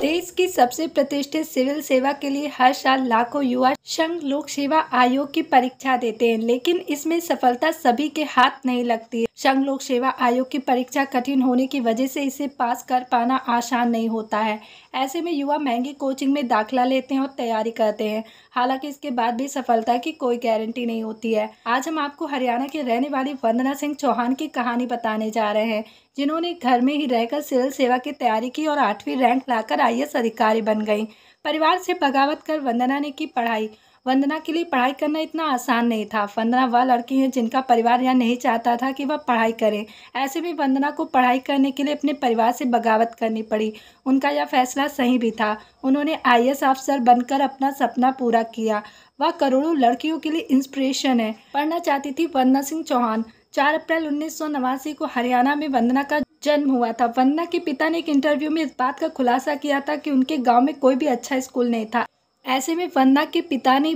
देश की सबसे प्रतिष्ठित सिविल सेवा के लिए हर साल लाखों युवा संघ लोक सेवा आयोग की परीक्षा देते हैं लेकिन इसमें सफलता सभी के हाथ नहीं लगती संघ लोक सेवा आयोग की परीक्षा कठिन होने की वजह से इसे पास कर पाना आसान नहीं होता है ऐसे में युवा महंगी कोचिंग में दाखिला लेते हैं और तैयारी करते हैं हालांकि इसके बाद भी सफलता की कोई गारंटी नहीं होती है आज हम आपको हरियाणा के रहने वाली वंदना सिंह चौहान की कहानी बताने जा रहे हैं जिन्होंने घर में ही रहकर सिविल सेवा की तैयारी की और आठवीं रैंक लाकर आई अधिकारी बन गई परिवार से बगावत कर वंदना ने की पढ़ाई वंदना के लिए पढ़ाई करना इतना आसान नहीं था वंदना वह लड़की है जिनका परिवार यह नहीं चाहता था कि वह पढ़ाई करे ऐसे में वंदना को पढ़ाई करने के लिए अपने परिवार से बगावत करनी पड़ी उनका यह फैसला सही भी था उन्होंने एस अफसर बनकर अपना सपना पूरा किया वह करोड़ों लड़कियों के लिए इंस्पिरेशन है पढ़ना चाहती थी वंदना सिंह चौहान चार अप्रैल उन्नीस को हरियाणा में वंदना का जन्म हुआ था वंदना के पिता ने एक इंटरव्यू में इस बात का खुलासा किया था कि उनके गांव में कोई भी अच्छा स्कूल नहीं था ऐसे में वंदना के पिता ने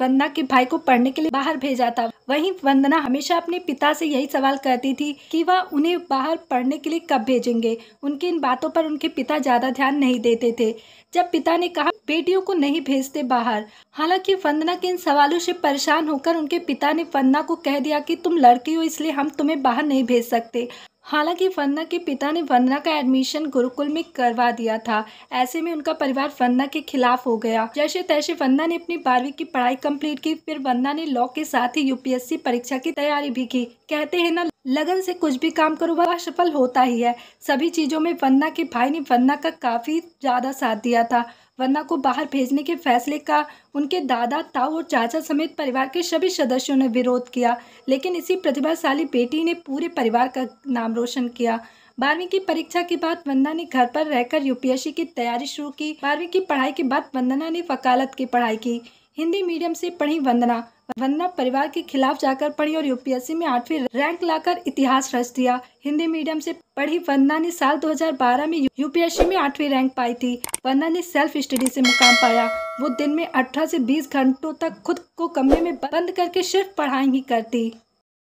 वंदना के भाई को पढ़ने के लिए बाहर भेजा था वहीं वंदना हमेशा अपने पिता से यही सवाल करती थी कि वह उन्हें बाहर पढ़ने के लिए कब भेजेंगे उनकी इन बातों पर उनके पिता ज़्यादा ध्यान नहीं देते थे जब पिता ने कहा बेटियों को नहीं भेजते बाहर हालांकि वंदना के इन सवालों से परेशान होकर उनके पिता ने वंदना को कह दिया कि तुम लड़की हो इसलिए हम तुम्हें बाहर नहीं भेज सकते हालांकि वंदना के पिता ने वंदना का एडमिशन गुरुकुल में करवा दिया था ऐसे में उनका परिवार वंदना के खिलाफ हो गया जैसे तैसे वंदना ने अपनी बारहवीं की पढ़ाई कंप्लीट की फिर वंदना ने लॉ के साथ ही यूपीएससी परीक्षा की तैयारी भी की कहते हैं ना लगन से कुछ भी काम करो वह सफल होता ही है सभी चीज़ों में वंदना के भाई ने वंदना का काफ़ी ज़्यादा साथ दिया था वंदा को बाहर भेजने के फैसले का उनके दादा ताऊ और चाचा समेत परिवार के सभी सदस्यों ने विरोध किया लेकिन इसी प्रतिभाशाली बेटी ने पूरे परिवार का नाम रोशन किया बारहवीं की परीक्षा के बाद वंदना ने घर पर रहकर यूपीएससी की तैयारी शुरू की बारहवीं की पढ़ाई के बाद वंदना ने वकालत की पढ़ाई की हिंदी मीडियम से पढ़ी वंदना वंदना परिवार के खिलाफ जाकर पढ़ी और यूपीएससी में आठवीं रैंक लाकर इतिहास रच दिया हिंदी मीडियम से पढ़ी वंदना ने साल 2012 में यूपीएससी में आठवीं रैंक पाई थी वंदना ने सेल्फ स्टडी से मुकाम पाया वो दिन में 18 से 20 घंटों तक खुद को कमरे में बंद करके सिर्फ पढ़ाई ही करती